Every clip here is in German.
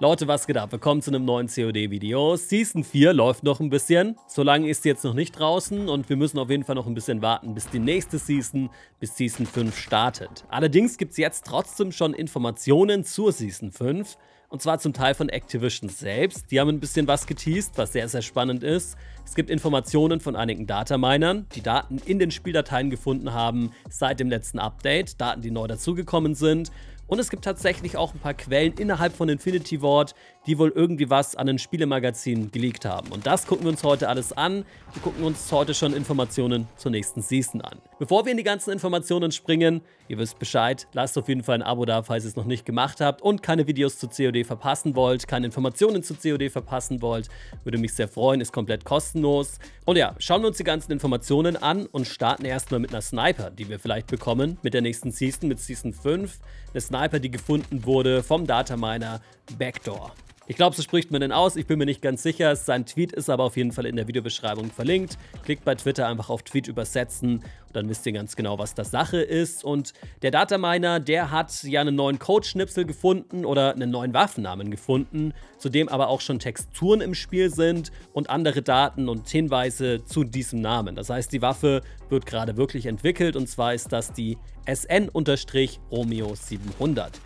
Leute, was geht ab? Willkommen zu einem neuen COD-Video. Season 4 läuft noch ein bisschen. So lange ist sie jetzt noch nicht draußen und wir müssen auf jeden Fall noch ein bisschen warten, bis die nächste Season, bis Season 5 startet. Allerdings gibt es jetzt trotzdem schon Informationen zur Season 5. Und zwar zum Teil von Activision selbst. Die haben ein bisschen was geteased, was sehr, sehr spannend ist. Es gibt Informationen von einigen Dataminern, die Daten in den Spieldateien gefunden haben seit dem letzten Update, Daten, die neu dazugekommen sind. Und es gibt tatsächlich auch ein paar Quellen innerhalb von Infinity Ward, die wohl irgendwie was an ein Spielemagazin geleakt haben. Und das gucken wir uns heute alles an. Wir gucken uns heute schon Informationen zur nächsten Season an. Bevor wir in die ganzen Informationen springen, ihr wisst Bescheid, lasst auf jeden Fall ein Abo da, falls ihr es noch nicht gemacht habt und keine Videos zu COD verpassen wollt, keine Informationen zu COD verpassen wollt. Würde mich sehr freuen, ist komplett kostenlos. Und ja, schauen wir uns die ganzen Informationen an und starten erstmal mit einer Sniper, die wir vielleicht bekommen mit der nächsten Season, mit Season 5. Eine Sniper, die gefunden wurde vom Dataminer Backdoor. Ich glaube, so spricht man denn aus. Ich bin mir nicht ganz sicher. Sein Tweet ist aber auf jeden Fall in der Videobeschreibung verlinkt. Klickt bei Twitter einfach auf Tweet übersetzen und dann wisst ihr ganz genau, was das Sache ist. Und der Dataminer, der hat ja einen neuen Code-Schnipsel gefunden oder einen neuen Waffennamen gefunden, zu dem aber auch schon Texturen im Spiel sind und andere Daten und Hinweise zu diesem Namen. Das heißt, die Waffe wird gerade wirklich entwickelt und zwar ist das die SN-Romeo 700.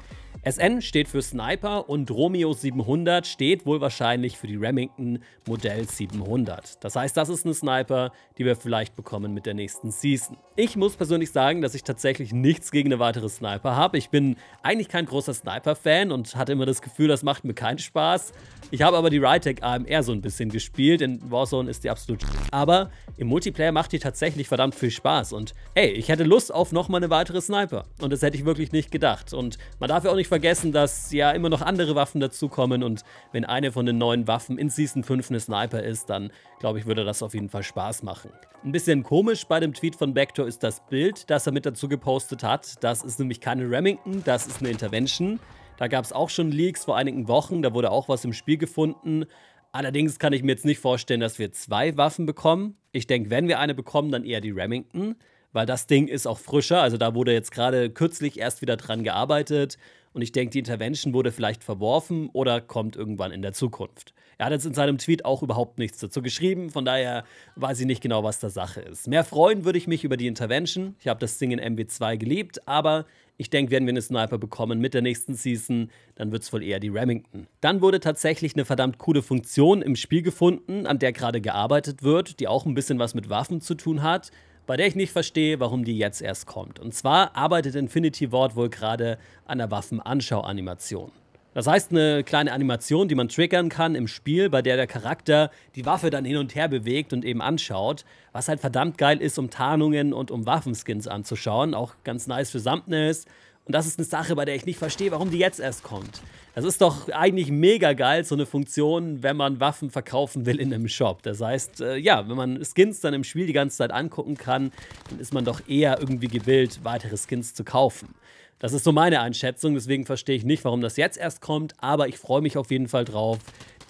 SN steht für Sniper und Romeo 700 steht wohl wahrscheinlich für die Remington Modell 700. Das heißt, das ist eine Sniper, die wir vielleicht bekommen mit der nächsten Season. Ich muss persönlich sagen, dass ich tatsächlich nichts gegen eine weitere Sniper habe. Ich bin eigentlich kein großer Sniper-Fan und hatte immer das Gefühl, das macht mir keinen Spaß. Ich habe aber die Ritech AMR so ein bisschen gespielt, in Warzone ist die absolut aber im Multiplayer macht die tatsächlich verdammt viel Spaß und ey, ich hätte Lust auf nochmal eine weitere Sniper und das hätte ich wirklich nicht gedacht und man darf ja auch nicht nicht vergessen, dass ja immer noch andere Waffen dazukommen und wenn eine von den neuen Waffen in Season 5 eine Sniper ist, dann glaube ich, würde das auf jeden Fall Spaß machen. Ein bisschen komisch bei dem Tweet von Backdoor ist das Bild, das er mit dazu gepostet hat. Das ist nämlich keine Remington, das ist eine Intervention. Da gab es auch schon Leaks vor einigen Wochen, da wurde auch was im Spiel gefunden. Allerdings kann ich mir jetzt nicht vorstellen, dass wir zwei Waffen bekommen. Ich denke, wenn wir eine bekommen, dann eher die Remington, weil das Ding ist auch frischer. Also da wurde jetzt gerade kürzlich erst wieder dran gearbeitet und ich denke, die Intervention wurde vielleicht verworfen oder kommt irgendwann in der Zukunft. Er hat jetzt in seinem Tweet auch überhaupt nichts dazu geschrieben, von daher weiß ich nicht genau, was der Sache ist. Mehr freuen würde ich mich über die Intervention. Ich habe das Ding in MW2 geliebt, aber ich denke, werden wir eine Sniper bekommen mit der nächsten Season, dann wird es wohl eher die Remington. Dann wurde tatsächlich eine verdammt coole Funktion im Spiel gefunden, an der gerade gearbeitet wird, die auch ein bisschen was mit Waffen zu tun hat bei der ich nicht verstehe, warum die jetzt erst kommt. Und zwar arbeitet Infinity Ward wohl gerade an der Waffenanschau-Animation. Das heißt, eine kleine Animation, die man triggern kann im Spiel, bei der der Charakter die Waffe dann hin und her bewegt und eben anschaut. Was halt verdammt geil ist, um Tarnungen und um Waffenskins anzuschauen. Auch ganz nice für Thumbnails. Und das ist eine Sache, bei der ich nicht verstehe, warum die jetzt erst kommt. Das ist doch eigentlich mega geil, so eine Funktion, wenn man Waffen verkaufen will in einem Shop. Das heißt, äh, ja, wenn man Skins dann im Spiel die ganze Zeit angucken kann, dann ist man doch eher irgendwie gewillt, weitere Skins zu kaufen. Das ist so meine Einschätzung, deswegen verstehe ich nicht, warum das jetzt erst kommt, aber ich freue mich auf jeden Fall drauf,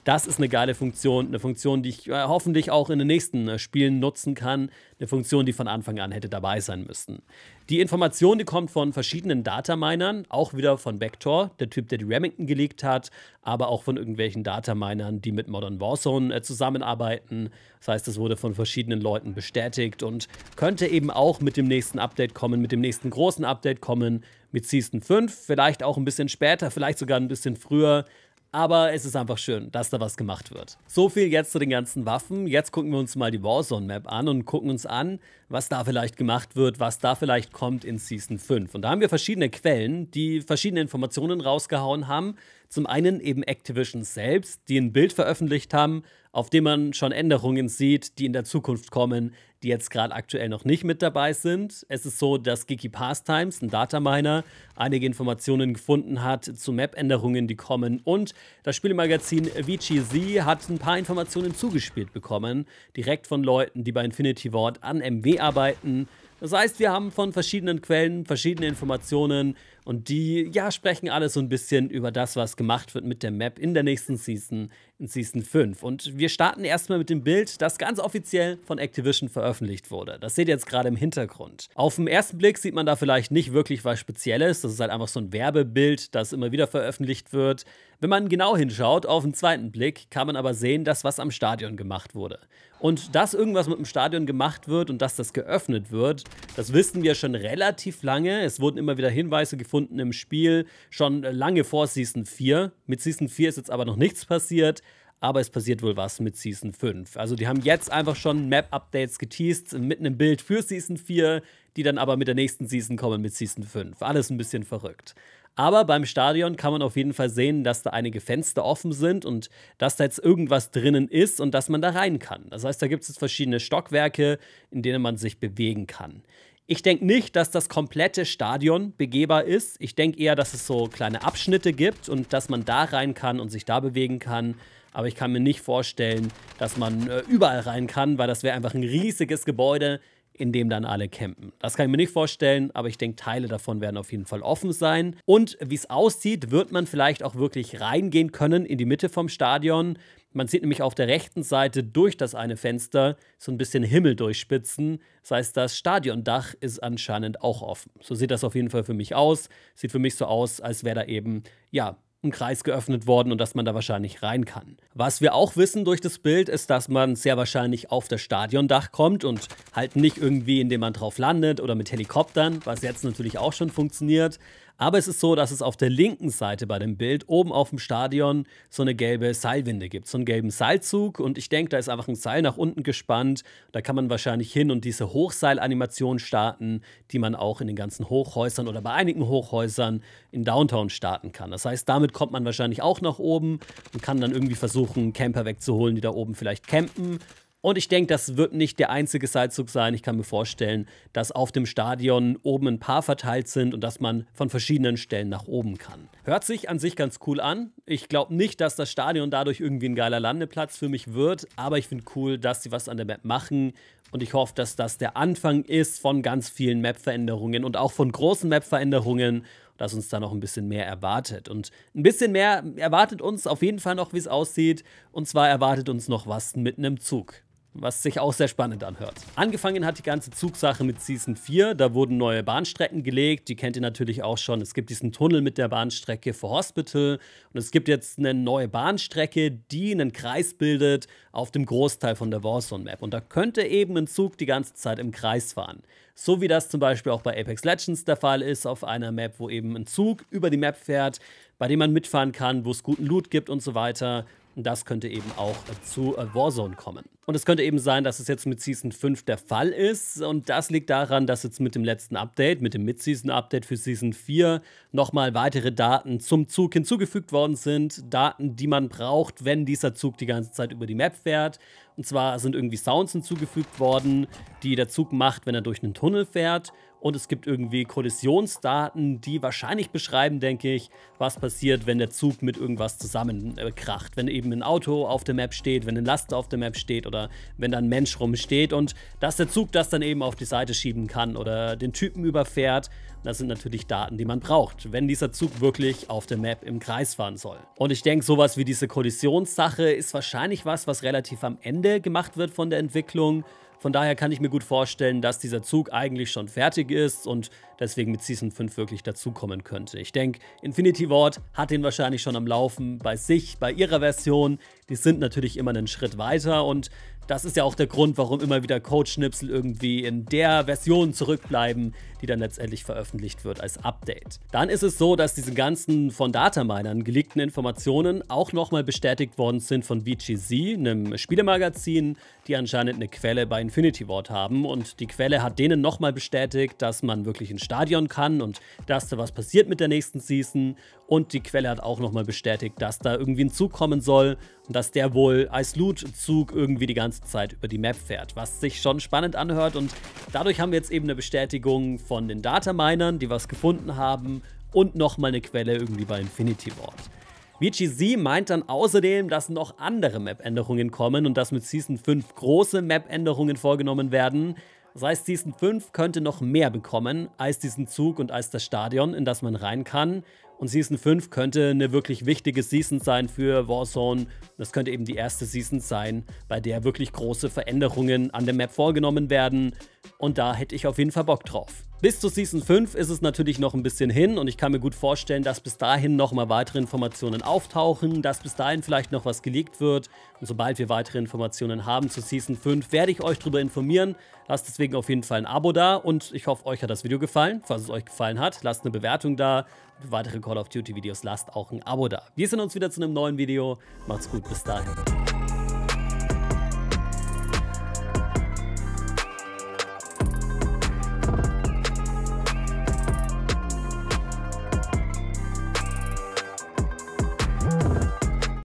das ist eine geile Funktion, eine Funktion, die ich äh, hoffentlich auch in den nächsten äh, Spielen nutzen kann, eine Funktion, die von Anfang an hätte dabei sein müssen. Die Information, die kommt von verschiedenen Dataminern, auch wieder von Vector, der Typ, der die Remington gelegt hat, aber auch von irgendwelchen Dataminern, die mit Modern Warzone äh, zusammenarbeiten. Das heißt, das wurde von verschiedenen Leuten bestätigt und könnte eben auch mit dem nächsten Update kommen, mit dem nächsten großen Update kommen, mit Season 5, vielleicht auch ein bisschen später, vielleicht sogar ein bisschen früher. Aber es ist einfach schön, dass da was gemacht wird. So viel jetzt zu den ganzen Waffen. Jetzt gucken wir uns mal die Warzone-Map an und gucken uns an, was da vielleicht gemacht wird, was da vielleicht kommt in Season 5. Und da haben wir verschiedene Quellen, die verschiedene Informationen rausgehauen haben. Zum einen eben Activision selbst, die ein Bild veröffentlicht haben, auf dem man schon Änderungen sieht, die in der Zukunft kommen, die jetzt gerade aktuell noch nicht mit dabei sind. Es ist so, dass Geeky Pastimes, ein Dataminer, einige Informationen gefunden hat zu Map-Änderungen, die kommen. Und das Spielemagazin VGZ hat ein paar Informationen zugespielt bekommen, direkt von Leuten, die bei Infinity Ward an MW arbeiten. Das heißt, wir haben von verschiedenen Quellen verschiedene Informationen und die, ja, sprechen alle so ein bisschen über das, was gemacht wird mit der Map in der nächsten Season, in Season 5. Und wir starten erstmal mit dem Bild, das ganz offiziell von Activision veröffentlicht wurde. Das seht ihr jetzt gerade im Hintergrund. Auf den ersten Blick sieht man da vielleicht nicht wirklich was Spezielles. Das ist halt einfach so ein Werbebild, das immer wieder veröffentlicht wird. Wenn man genau hinschaut, auf den zweiten Blick, kann man aber sehen, dass was am Stadion gemacht wurde. Und dass irgendwas mit dem Stadion gemacht wird und dass das geöffnet wird, das wissen wir schon relativ lange. Es wurden immer wieder Hinweise gefunden im Spiel, schon lange vor Season 4. Mit Season 4 ist jetzt aber noch nichts passiert aber es passiert wohl was mit Season 5. Also die haben jetzt einfach schon Map-Updates geteased mit einem Bild für Season 4, die dann aber mit der nächsten Season kommen mit Season 5. Alles ein bisschen verrückt. Aber beim Stadion kann man auf jeden Fall sehen, dass da einige Fenster offen sind und dass da jetzt irgendwas drinnen ist und dass man da rein kann. Das heißt, da gibt es jetzt verschiedene Stockwerke, in denen man sich bewegen kann. Ich denke nicht, dass das komplette Stadion begehbar ist. Ich denke eher, dass es so kleine Abschnitte gibt und dass man da rein kann und sich da bewegen kann. Aber ich kann mir nicht vorstellen, dass man äh, überall rein kann, weil das wäre einfach ein riesiges Gebäude, in dem dann alle campen. Das kann ich mir nicht vorstellen, aber ich denke, Teile davon werden auf jeden Fall offen sein. Und wie es aussieht, wird man vielleicht auch wirklich reingehen können in die Mitte vom Stadion. Man sieht nämlich auf der rechten Seite durch das eine Fenster so ein bisschen Himmel durchspitzen. Das heißt, das Stadiondach ist anscheinend auch offen. So sieht das auf jeden Fall für mich aus. Sieht für mich so aus, als wäre da eben, ja, ein Kreis geöffnet worden und dass man da wahrscheinlich rein kann. Was wir auch wissen durch das Bild ist, dass man sehr wahrscheinlich auf das Stadiondach kommt und halt nicht irgendwie, indem man drauf landet oder mit Helikoptern, was jetzt natürlich auch schon funktioniert, aber es ist so, dass es auf der linken Seite bei dem Bild oben auf dem Stadion so eine gelbe Seilwinde gibt, so einen gelben Seilzug. Und ich denke, da ist einfach ein Seil nach unten gespannt. Da kann man wahrscheinlich hin und diese Hochseilanimation starten, die man auch in den ganzen Hochhäusern oder bei einigen Hochhäusern in Downtown starten kann. Das heißt, damit kommt man wahrscheinlich auch nach oben und kann dann irgendwie versuchen, Camper wegzuholen, die da oben vielleicht campen. Und ich denke, das wird nicht der einzige Seilzug sein. Ich kann mir vorstellen, dass auf dem Stadion oben ein paar verteilt sind und dass man von verschiedenen Stellen nach oben kann. Hört sich an sich ganz cool an. Ich glaube nicht, dass das Stadion dadurch irgendwie ein geiler Landeplatz für mich wird, aber ich finde cool, dass sie was an der Map machen. Und ich hoffe, dass das der Anfang ist von ganz vielen Map-Veränderungen und auch von großen Map-Veränderungen dass uns da noch ein bisschen mehr erwartet. Und ein bisschen mehr erwartet uns auf jeden Fall noch, wie es aussieht. Und zwar erwartet uns noch was mit einem Zug was sich auch sehr spannend anhört. Angefangen hat die ganze Zugsache mit Season 4. Da wurden neue Bahnstrecken gelegt. Die kennt ihr natürlich auch schon. Es gibt diesen Tunnel mit der Bahnstrecke für Hospital. Und es gibt jetzt eine neue Bahnstrecke, die einen Kreis bildet auf dem Großteil von der Warzone-Map. Und da könnte eben ein Zug die ganze Zeit im Kreis fahren. So wie das zum Beispiel auch bei Apex Legends der Fall ist, auf einer Map, wo eben ein Zug über die Map fährt, bei dem man mitfahren kann, wo es guten Loot gibt und so weiter das könnte eben auch äh, zu äh, Warzone kommen. Und es könnte eben sein, dass es jetzt mit Season 5 der Fall ist. Und das liegt daran, dass jetzt mit dem letzten Update, mit dem Mid-Season-Update für Season 4, nochmal weitere Daten zum Zug hinzugefügt worden sind. Daten, die man braucht, wenn dieser Zug die ganze Zeit über die Map fährt. Und zwar sind irgendwie Sounds hinzugefügt worden, die der Zug macht, wenn er durch einen Tunnel fährt und es gibt irgendwie Kollisionsdaten, die wahrscheinlich beschreiben, denke ich, was passiert, wenn der Zug mit irgendwas zusammenkracht. Wenn eben ein Auto auf der Map steht, wenn ein Laster auf der Map steht oder wenn da ein Mensch rumsteht und dass der Zug das dann eben auf die Seite schieben kann oder den Typen überfährt das sind natürlich Daten, die man braucht, wenn dieser Zug wirklich auf der Map im Kreis fahren soll. Und ich denke, sowas wie diese Kollisionssache ist wahrscheinlich was, was relativ am Ende gemacht wird von der Entwicklung. Von daher kann ich mir gut vorstellen, dass dieser Zug eigentlich schon fertig ist und deswegen mit Season 5 wirklich dazukommen könnte. Ich denke, Infinity Ward hat den wahrscheinlich schon am Laufen bei sich, bei ihrer Version. Die sind natürlich immer einen Schritt weiter und das ist ja auch der Grund, warum immer wieder Codeschnipsel irgendwie in der Version zurückbleiben, die dann letztendlich veröffentlicht wird als Update. Dann ist es so, dass diese ganzen von Dataminern geleakten Informationen auch nochmal bestätigt worden sind von VGZ, einem Spielemagazin, die anscheinend eine Quelle bei Infinity Ward haben. Und die Quelle hat denen nochmal bestätigt, dass man wirklich ins Stadion kann und dass da was passiert mit der nächsten Season. Und die Quelle hat auch nochmal bestätigt, dass da irgendwie ein Zug kommen soll und dass der wohl als Loot-Zug irgendwie die ganze Zeit über die Map fährt, was sich schon spannend anhört und dadurch haben wir jetzt eben eine Bestätigung von den Dataminern, die was gefunden haben und nochmal eine Quelle irgendwie bei Infinity Ward. VGZ meint dann außerdem, dass noch andere Map-Änderungen kommen und dass mit Season 5 große Map-Änderungen vorgenommen werden. Das heißt, Season 5 könnte noch mehr bekommen als diesen Zug und als das Stadion, in das man rein kann. Und Season 5 könnte eine wirklich wichtige Season sein für Warzone. Das könnte eben die erste Season sein, bei der wirklich große Veränderungen an der Map vorgenommen werden. Und da hätte ich auf jeden Fall Bock drauf. Bis zu Season 5 ist es natürlich noch ein bisschen hin und ich kann mir gut vorstellen, dass bis dahin nochmal weitere Informationen auftauchen, dass bis dahin vielleicht noch was geleakt wird und sobald wir weitere Informationen haben zu Season 5, werde ich euch darüber informieren. Lasst deswegen auf jeden Fall ein Abo da und ich hoffe, euch hat das Video gefallen. Falls es euch gefallen hat, lasst eine Bewertung da. Für weitere Call of Duty Videos lasst auch ein Abo da. Wir sehen uns wieder zu einem neuen Video. Macht's gut, bis dahin.